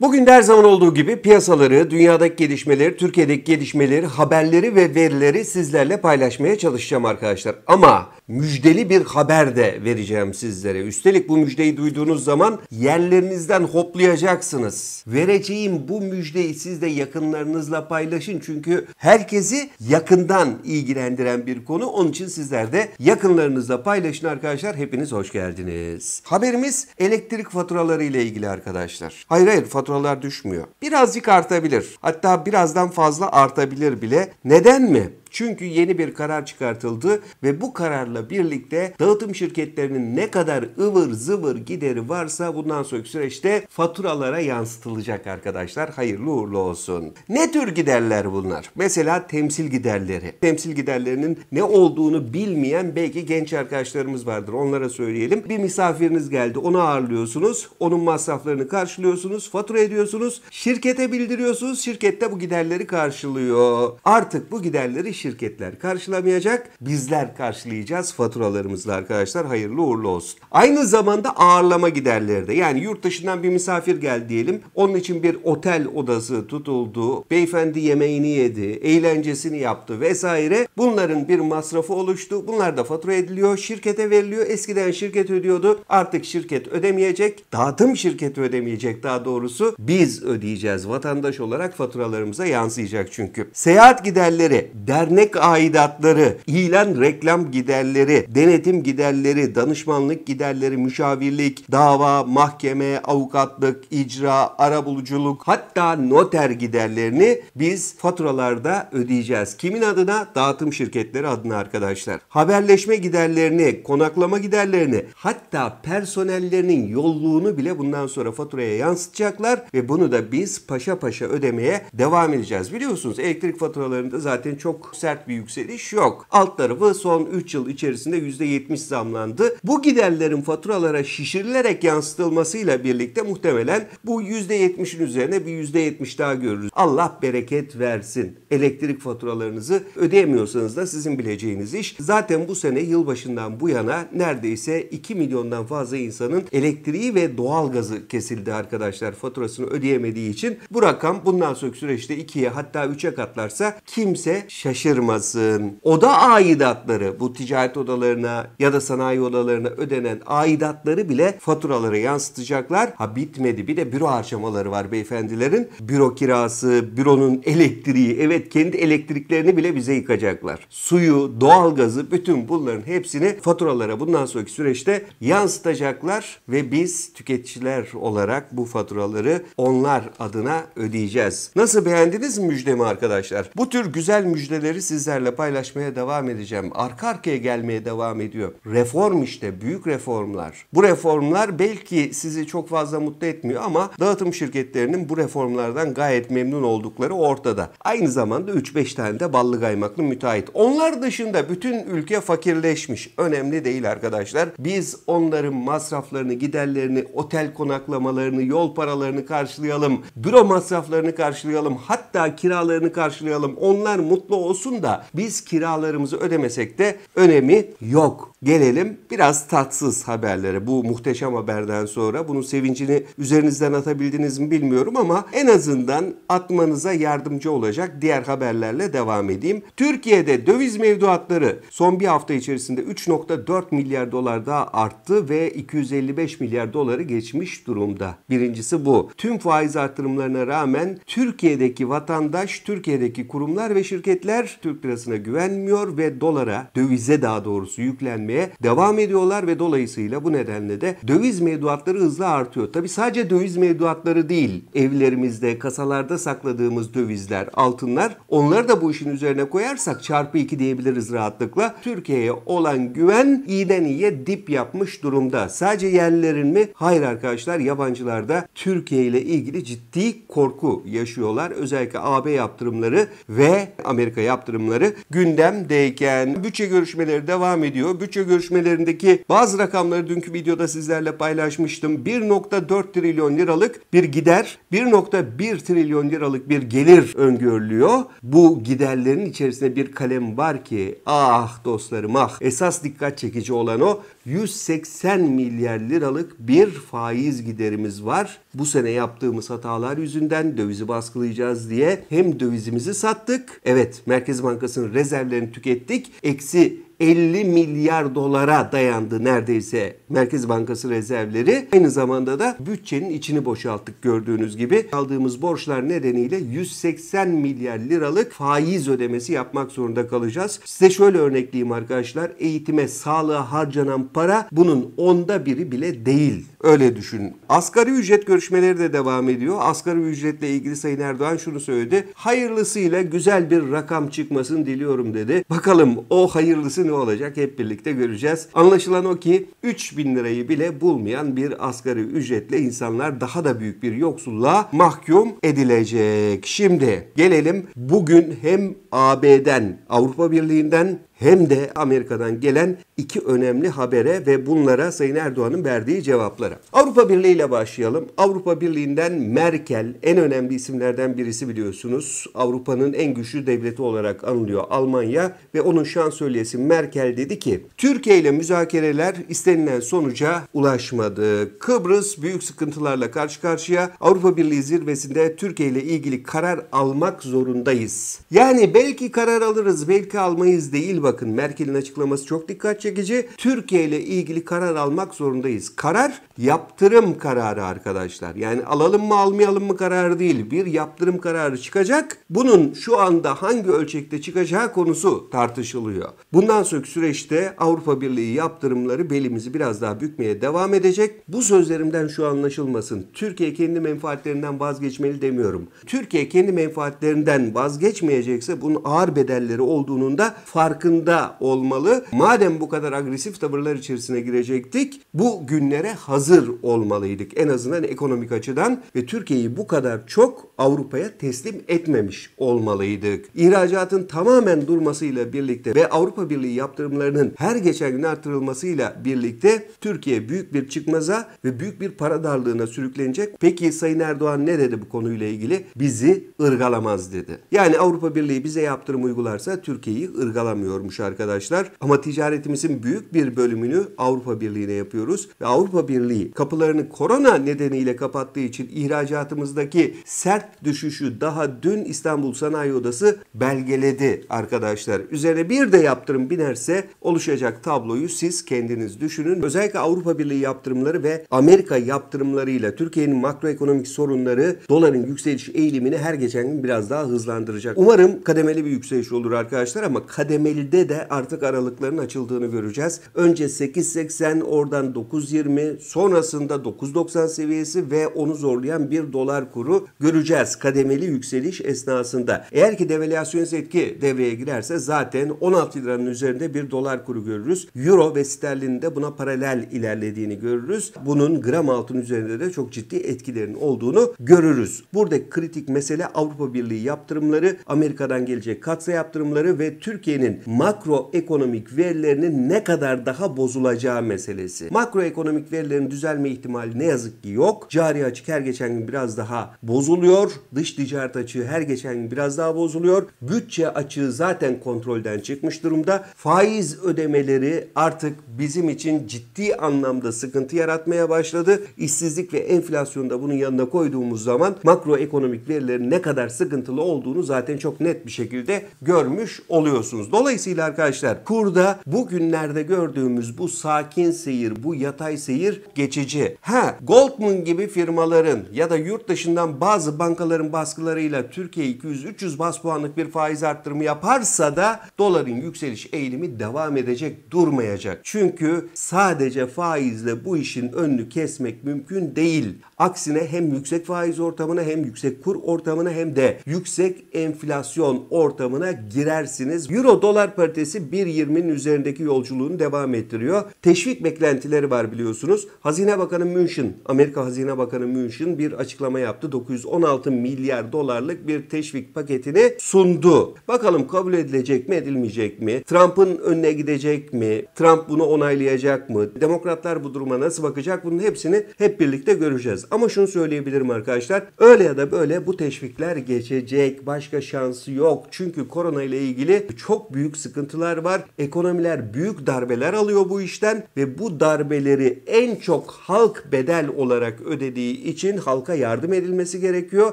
Bugün de her zaman olduğu gibi piyasaları, dünyadaki gelişmeleri, Türkiye'deki gelişmeleri, haberleri ve verileri sizlerle paylaşmaya çalışacağım arkadaşlar. Ama müjdeli bir haber de vereceğim sizlere. Üstelik bu müjdeyi duyduğunuz zaman yerlerinizden hoplayacaksınız. Vereceğim bu müjdeyi siz de yakınlarınızla paylaşın. Çünkü herkesi yakından ilgilendiren bir konu. Onun için sizler de yakınlarınızla paylaşın arkadaşlar. Hepiniz hoş geldiniz. Haberimiz elektrik faturaları ile ilgili arkadaşlar. Hayır hayır fatura faturalar düşmüyor. Birazcık artabilir. Hatta birazdan fazla artabilir bile. Neden mi? Çünkü yeni bir karar çıkartıldı ve bu kararla birlikte dağıtım şirketlerinin ne kadar ıvır zıvır gideri varsa bundan sonraki süreçte faturalara yansıtılacak arkadaşlar. Hayırlı uğurlu olsun. Ne tür giderler bunlar? Mesela temsil giderleri. Temsil giderlerinin ne olduğunu bilmeyen belki genç arkadaşlarımız vardır. Onlara söyleyelim. Bir misafiriniz geldi. Onu ağırlıyorsunuz. Onun masraflarını karşılıyorsunuz. Fatura ediyorsunuz. Şirkete bildiriyorsunuz. Şirkette bu giderleri karşılıyor. Artık bu giderleri şirketler karşılamayacak. Bizler karşılayacağız faturalarımızla arkadaşlar. Hayırlı uğurlu olsun. Aynı zamanda ağırlama giderleri de yani yurt dışından bir misafir geldi diyelim. Onun için bir otel odası tutuldu. Beyefendi yemeğini yedi, eğlencesini yaptı vesaire. Bunların bir masrafı oluştu. Bunlar da fatura ediliyor. Şirkete veriliyor. Eskiden şirket ödüyordu. Artık şirket ödemeyecek. Dağıtım şirketi ödemeyecek daha doğrusu. Biz ödeyeceğiz. Vatandaş olarak faturalarımıza yansıyacak çünkü. Seyahat giderleri der dernek aidatları, ilan reklam giderleri, denetim giderleri, danışmanlık giderleri, müşavirlik, dava, mahkeme, avukatlık, icra, arabuluculuk hatta noter giderlerini biz faturalarda ödeyeceğiz. Kimin adına? Dağıtım şirketleri adına arkadaşlar. Haberleşme giderlerini, konaklama giderlerini hatta personellerinin yolluğunu bile bundan sonra faturaya yansıtacaklar ve bunu da biz paşa paşa ödemeye devam edeceğiz. Biliyorsunuz elektrik faturalarında zaten çok sert bir yükseliş yok. Alt tarafı son 3 yıl içerisinde %70 zamlandı. Bu giderlerin faturalara şişirilerek yansıtılmasıyla birlikte muhtemelen bu %70'in üzerine bir %70 daha görürüz. Allah bereket versin. Elektrik faturalarınızı ödeyemiyorsanız da sizin bileceğiniz iş. Zaten bu sene yılbaşından bu yana neredeyse 2 milyondan fazla insanın elektriği ve doğalgazı kesildi arkadaşlar faturasını ödeyemediği için. Bu rakam bundan sonraki süreçte 2'ye hatta 3'e katlarsa kimse şaşırmıyor kaçırmasın. Oda aidatları bu ticaret odalarına ya da sanayi odalarına ödenen aidatları bile faturalara yansıtacaklar. Ha bitmedi bir de büro harcamaları var beyefendilerin. Büro kirası, büronun elektriği evet kendi elektriklerini bile bize yıkacaklar. Suyu, doğalgazı bütün bunların hepsini faturalara bundan sonraki süreçte yansıtacaklar ve biz tüketiciler olarak bu faturaları onlar adına ödeyeceğiz. Nasıl beğendiniz mi müjdemi arkadaşlar? Bu tür güzel müjdeleri haberleri sizlerle paylaşmaya devam edeceğim. Arka arkaya gelmeye devam ediyor. Reform işte büyük reformlar. Bu reformlar belki sizi çok fazla mutlu etmiyor ama dağıtım şirketlerinin bu reformlardan gayet memnun oldukları ortada. Aynı zamanda 3-5 tane de ballı kaymaklı müteahhit. Onlar dışında bütün ülke fakirleşmiş. Önemli değil arkadaşlar. Biz onların masraflarını, giderlerini, otel konaklamalarını, yol paralarını karşılayalım. Büro masraflarını karşılayalım. Hatta kiralarını karşılayalım. Onlar mutlu olsun olsun da biz kiralarımızı ödemesek de önemi yok. Gelelim biraz tatsız haberlere. Bu muhteşem haberden sonra bunun sevincini üzerinizden atabildiniz mi bilmiyorum ama en azından atmanıza yardımcı olacak diğer haberlerle devam edeyim. Türkiye'de döviz mevduatları son bir hafta içerisinde 3.4 milyar dolar daha arttı ve 255 milyar doları geçmiş durumda. Birincisi bu. Tüm faiz artırımlarına rağmen Türkiye'deki vatandaş, Türkiye'deki kurumlar ve şirketler Türk lirasına güvenmiyor ve dolara, dövize daha doğrusu yüklenmiyor gelmeye devam ediyorlar ve dolayısıyla bu nedenle de döviz mevduatları hızla artıyor. Tabi sadece döviz mevduatları değil evlerimizde kasalarda sakladığımız dövizler altınlar onları da bu işin üzerine koyarsak çarpı 2 diyebiliriz rahatlıkla. Türkiye'ye olan güven iyiden iyiye dip yapmış durumda. Sadece yerlerin mi? Hayır arkadaşlar yabancılar da Türkiye ile ilgili ciddi korku yaşıyorlar. Özellikle AB yaptırımları ve Amerika yaptırımları gündemdeyken bütçe görüşmeleri devam ediyor. Bütçe türkiye görüşmelerindeki bazı rakamları dünkü videoda sizlerle paylaşmıştım. 1.4 trilyon liralık bir gider, 1.1 trilyon liralık bir gelir öngörülüyor. Bu giderlerin içerisinde bir kalem var ki ah dostlarım ah esas dikkat çekici olan o 180 milyar liralık bir faiz giderimiz var. Bu sene yaptığımız hatalar yüzünden dövizi baskılayacağız diye hem dövizimizi sattık. Evet Merkez Bankası'nın rezervlerini tükettik. Eksi 50 milyar dolara dayandı neredeyse Merkez Bankası rezervleri. Aynı zamanda da bütçenin içini boşalttık gördüğünüz gibi. Aldığımız borçlar nedeniyle 180 milyar liralık faiz ödemesi yapmak zorunda kalacağız. Size şöyle örnekleyeyim arkadaşlar. Eğitime, sağlığa harcanan para bunun onda biri bile değil. Öyle düşünün. Asgari ücret görüşmeleri de devam ediyor. Asgari ücretle ilgili Sayın Erdoğan şunu söyledi. Hayırlısıyla güzel bir rakam çıkmasını diliyorum dedi. Bakalım o hayırlısı ne olacak hep birlikte göreceğiz. Anlaşılan o ki 3000 lirayı bile bulmayan bir asgari ücretle insanlar daha da büyük bir yoksulluğa mahkum edilecek. Şimdi gelelim bugün hem AB'den, Avrupa Birliği'nden hem de Amerika'dan gelen iki önemli habere ve bunlara Sayın Erdoğan'ın verdiği cevaplara. Avrupa Birliği ile başlayalım. Avrupa Birliği'nden Merkel en önemli isimlerden birisi biliyorsunuz. Avrupa'nın en güçlü devleti olarak anılıyor Almanya ve onun şansölyesi Merkel dedi ki Türkiye ile müzakereler istenilen sonuca ulaşmadı. Kıbrıs büyük sıkıntılarla karşı karşıya Avrupa Birliği zirvesinde Türkiye ile ilgili karar almak zorundayız. Yani belki karar alırız belki almayız değil bak bakın Merkel'in açıklaması çok dikkat çekici. Türkiye ile ilgili karar almak zorundayız. Karar yaptırım kararı arkadaşlar. Yani alalım mı almayalım mı kararı değil. Bir yaptırım kararı çıkacak. Bunun şu anda hangi ölçekte çıkacağı konusu tartışılıyor. Bundan sonraki süreçte Avrupa Birliği yaptırımları belimizi biraz daha bükmeye devam edecek. Bu sözlerimden şu anlaşılmasın. Türkiye kendi menfaatlerinden vazgeçmeli demiyorum. Türkiye kendi menfaatlerinden vazgeçmeyecekse bunun ağır bedelleri olduğunun da farkında farkında olmalı. Madem bu kadar agresif tavırlar içerisine girecektik, bu günlere hazır olmalıydık. En azından ekonomik açıdan ve Türkiye'yi bu kadar çok Avrupa'ya teslim etmemiş olmalıydık. İhracatın tamamen durmasıyla birlikte ve Avrupa Birliği yaptırımlarının her geçen gün artırılmasıyla birlikte Türkiye büyük bir çıkmaza ve büyük bir para darlığına sürüklenecek. Peki Sayın Erdoğan ne dedi bu konuyla ilgili? Bizi ırgalamaz dedi. Yani Avrupa Birliği bize yaptırım uygularsa Türkiye'yi ırgalamıyormuş olmuş arkadaşlar. Ama ticaretimizin büyük bir bölümünü Avrupa Birliği'ne yapıyoruz ve Avrupa Birliği kapılarını korona nedeniyle kapattığı için ihracatımızdaki sert düşüşü daha dün İstanbul Sanayi Odası belgeledi arkadaşlar. Üzerine bir de yaptırım binerse oluşacak tabloyu siz kendiniz düşünün. Özellikle Avrupa Birliği yaptırımları ve Amerika yaptırımlarıyla Türkiye'nin makroekonomik sorunları doların yükseliş eğilimini her geçen gün biraz daha hızlandıracak. Umarım kademeli bir yükseliş olur arkadaşlar ama kademeli de de de artık aralıkların açıldığını göreceğiz. Önce 8.80 oradan 9.20 sonrasında 9.90 seviyesi ve onu zorlayan bir dolar kuru göreceğiz kademeli yükseliş esnasında. Eğer ki devalüasyonist etki devreye girerse zaten 16 liranın üzerinde bir dolar kuru görürüz. Euro ve sterlin de buna paralel ilerlediğini görürüz. Bunun gram altın üzerinde de çok ciddi etkilerin olduğunu görürüz. Burada kritik mesele Avrupa Birliği yaptırımları, Amerika'dan gelecek katsa yaptırımları ve Türkiye'nin makroekonomik verilerinin ne kadar daha bozulacağı meselesi. Makroekonomik verilerin düzelme ihtimali ne yazık ki yok. Cari açık her geçen gün biraz daha bozuluyor. Dış ticaret açığı her geçen gün biraz daha bozuluyor. Bütçe açığı zaten kontrolden çıkmış durumda. Faiz ödemeleri artık bizim için ciddi anlamda sıkıntı yaratmaya başladı. İşsizlik ve enflasyonda bunun yanına koyduğumuz zaman makroekonomik verilerin ne kadar sıkıntılı olduğunu zaten çok net bir şekilde görmüş oluyorsunuz. Dolayısıyla Dolayısıyla arkadaşlar kurda bugünlerde gördüğümüz bu sakin seyir, bu yatay seyir geçici. Ha Goldman gibi firmaların ya da yurt dışından bazı bankaların baskılarıyla Türkiye 200-300 bas puanlık bir faiz arttırımı yaparsa da doların yükseliş eğilimi devam edecek, durmayacak. Çünkü sadece faizle bu işin önünü kesmek mümkün değil. Aksine hem yüksek faiz ortamına hem yüksek kur ortamına hem de yüksek enflasyon ortamına girersiniz. Euro dolar paritesi 1.20'nin üzerindeki yolculuğunu devam ettiriyor. Teşvik beklentileri var biliyorsunuz. Hazine Bakanı Münşin, Amerika Hazine Bakanı Münşin bir açıklama yaptı. 916 milyar dolarlık bir teşvik paketini sundu. Bakalım kabul edilecek mi edilmeyecek mi? Trump'ın önüne gidecek mi? Trump bunu onaylayacak mı? Demokratlar bu duruma nasıl bakacak? Bunun hepsini hep birlikte göreceğiz. Ama şunu söyleyebilirim arkadaşlar. Öyle ya da böyle bu teşvikler geçecek. Başka şansı yok. Çünkü korona ile ilgili çok büyük sıkıntı sıkıntılar var. Ekonomiler büyük darbeler alıyor bu işten ve bu darbeleri en çok halk bedel olarak ödediği için halka yardım edilmesi gerekiyor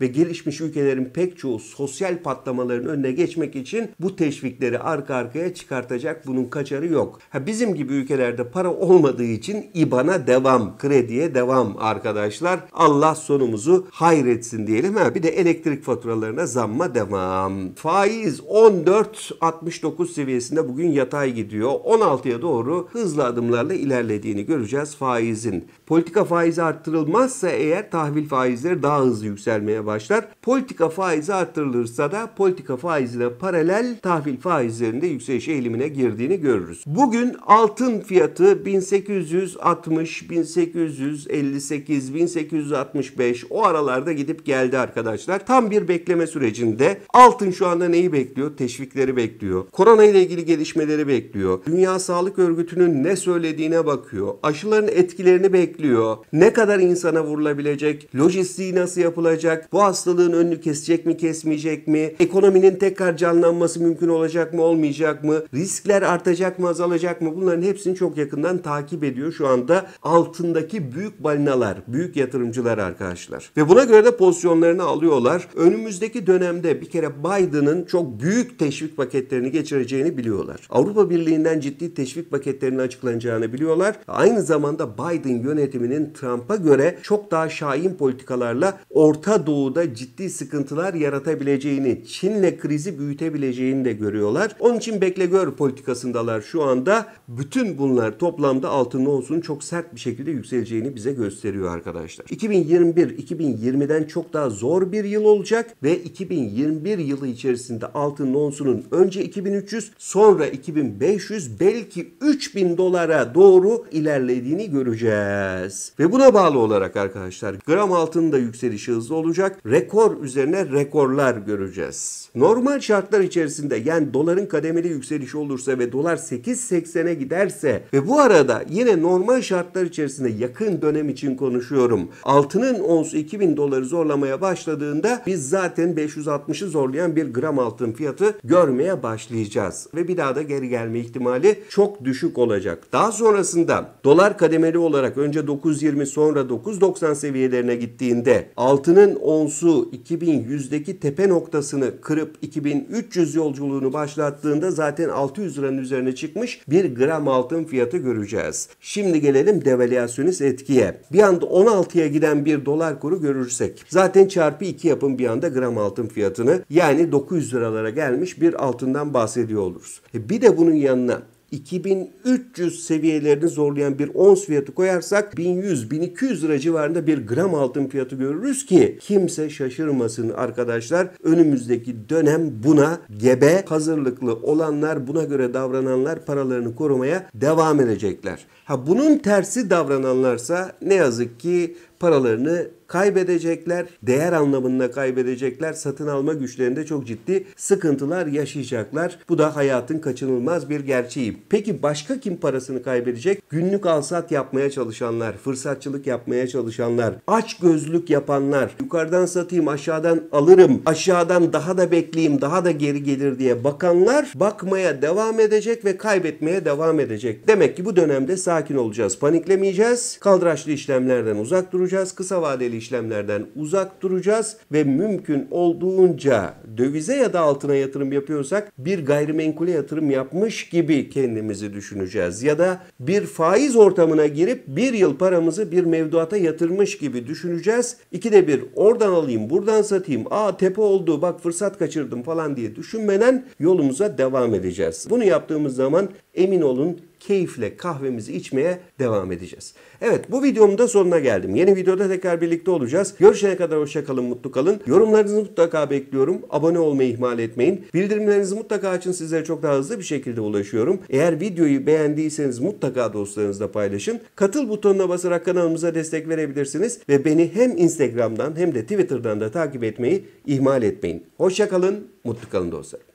ve gelişmiş ülkelerin pek çoğu sosyal patlamaların önüne geçmek için bu teşvikleri arka arkaya çıkartacak bunun kaçarı yok. Ha bizim gibi ülkelerde para olmadığı için IBAN'a devam, krediye devam arkadaşlar. Allah sonumuzu hayretsin diyelim. Ha bir de elektrik faturalarına zamma devam. Faiz 14.69 seviyesinde bugün yatay gidiyor. 16'ya doğru hızlı adımlarla ilerlediğini göreceğiz faizin. Politika faizi arttırılmazsa eğer tahvil faizleri daha hızlı yükselmeye başlar. Politika faizi arttırılırsa da politika faiziyle paralel tahvil faizlerinde yükseliş eğilimine girdiğini görürüz. Bugün altın fiyatı 1860, 1858, 1865 o aralarda gidip geldi arkadaşlar. Tam bir bekleme sürecinde altın şu anda neyi bekliyor? Teşvikleri bekliyor. Korona Korona ile ilgili gelişmeleri bekliyor. Dünya Sağlık Örgütü'nün ne söylediğine bakıyor. Aşıların etkilerini bekliyor. Ne kadar insana vurulabilecek? Lojistiği nasıl yapılacak? Bu hastalığın önünü kesecek mi, kesmeyecek mi? Ekonominin tekrar canlanması mümkün olacak mı, olmayacak mı? Riskler artacak mı, azalacak mı? Bunların hepsini çok yakından takip ediyor şu anda altındaki büyük balinalar, büyük yatırımcılar arkadaşlar. Ve buna göre de pozisyonlarını alıyorlar. Önümüzdeki dönemde bir kere Biden'ın çok büyük teşvik paketlerini geçireceği geleceğini biliyorlar. Avrupa Birliği'nden ciddi teşvik paketlerinin açıklanacağını biliyorlar. Aynı zamanda Biden yönetiminin Trump'a göre çok daha şahin politikalarla Orta Doğu'da ciddi sıkıntılar yaratabileceğini, Çin'le krizi büyütebileceğini de görüyorlar. Onun için bekle gör politikasındalar şu anda. Bütün bunlar toplamda altın olsun çok sert bir şekilde yükseleceğini bize gösteriyor arkadaşlar. 2021 2020'den çok daha zor bir yıl olacak ve 2021 yılı içerisinde altın onsunun önce 2300 2500 sonra 2500 belki 3000 dolara doğru ilerlediğini göreceğiz. Ve buna bağlı olarak arkadaşlar gram altının da yükselişi hızlı olacak. Rekor üzerine rekorlar göreceğiz. Normal şartlar içerisinde yani doların kademeli yükselişi olursa ve dolar 8.80'e giderse ve bu arada yine normal şartlar içerisinde yakın dönem için konuşuyorum. Altının ons 2000 doları zorlamaya başladığında biz zaten 560'ı zorlayan bir gram altın fiyatı görmeye başlayacağız olacağız ve bir daha da geri gelme ihtimali çok düşük olacak. Daha sonrasında dolar kademeli olarak önce 9.20 sonra 9.90 seviyelerine gittiğinde altının onsu 2100'deki tepe noktasını kırıp 2300 yolculuğunu başlattığında zaten 600 liranın üzerine çıkmış bir gram altın fiyatı göreceğiz. Şimdi gelelim devalüasyonist etkiye. Bir anda 16'ya giden bir dolar kuru görürsek zaten çarpı 2 yapın bir anda gram altın fiyatını yani 900 liralara gelmiş bir altından bahsediyoruz ediyor oluruz. E bir de bunun yanına 2300 seviyelerini zorlayan bir ons fiyatı koyarsak 1100-1200 lira civarında bir gram altın fiyatı görürüz ki kimse şaşırmasın arkadaşlar. Önümüzdeki dönem buna gebe hazırlıklı olanlar buna göre davrananlar paralarını korumaya devam edecekler. Ha bunun tersi davrananlarsa ne yazık ki paralarını kaybedecekler, değer anlamında kaybedecekler, satın alma güçlerinde çok ciddi sıkıntılar yaşayacaklar. Bu da hayatın kaçınılmaz bir gerçeği. Peki başka kim parasını kaybedecek? Günlük alsat yapmaya çalışanlar, fırsatçılık yapmaya çalışanlar, aç gözlük yapanlar, yukarıdan satayım aşağıdan alırım, aşağıdan daha da bekleyeyim daha da geri gelir diye bakanlar bakmaya devam edecek ve kaybetmeye devam edecek. Demek ki bu dönemde sakin olacağız, paniklemeyeceğiz, kaldıraçlı işlemlerden uzak duracağız duracağız. Kısa vadeli işlemlerden uzak duracağız ve mümkün olduğunca dövize ya da altına yatırım yapıyorsak bir gayrimenkule yatırım yapmış gibi kendimizi düşüneceğiz. Ya da bir faiz ortamına girip bir yıl paramızı bir mevduata yatırmış gibi düşüneceğiz. İkide bir oradan alayım buradan satayım aa tepe oldu bak fırsat kaçırdım falan diye düşünmeden yolumuza devam edeceğiz. Bunu yaptığımız zaman emin olun keyifle kahvemizi içmeye devam edeceğiz. Evet bu videomun da sonuna geldim. Yeni videoda tekrar birlikte olacağız. Görüşene kadar hoşçakalın, mutlu kalın. Yorumlarınızı mutlaka bekliyorum. Abone olmayı ihmal etmeyin. Bildirimlerinizi mutlaka açın. Sizlere çok daha hızlı bir şekilde ulaşıyorum. Eğer videoyu beğendiyseniz mutlaka dostlarınızla paylaşın. Katıl butonuna basarak kanalımıza destek verebilirsiniz ve beni hem Instagram'dan hem de Twitter'dan da takip etmeyi ihmal etmeyin. Hoşçakalın, mutlu kalın dostlarım.